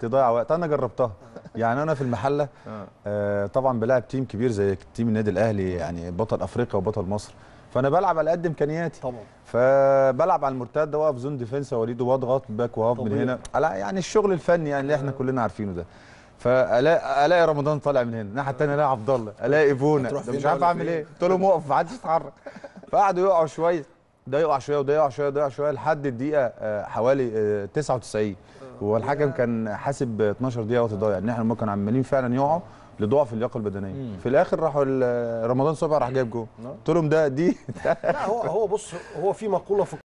تضيع وقت انا جربتها يعني انا في المحله آه, آه، طبعا بلعب تيم كبير زي تيم النادي الاهلي يعني بطل افريقيا وبطل مصر فانا بلعب على قد امكانياتي طبعا فبلعب على المرتد واقف زون ديفنس اوريده واضغط باك واقف من هنا على يعني الشغل الفني يعني اللي احنا آه. كلنا عارفينه ده فالاقي الاقي رمضان طالع من هنا الناحيه الثانيه الاقي عبد الله الاقي بونا مش عارف اعمل ايه قلت لهم اقف ما حدش يتحرك فقعدوا يقعوا شويه ده يقع شويه وده يقع شويه وده يقع شويه لحد الدقيقه آه، حوالي 99 والحكم كان حاسب 12 دقيقه وقت ضايع ان احنا هم عمالين فعلا يقعوا لضعف اللياقه البدنيه مم. في الاخر راحوا رمضان صبحي راح جايب جول نعم. قلت لهم ده دي لا هو هو بص هو في مقوله في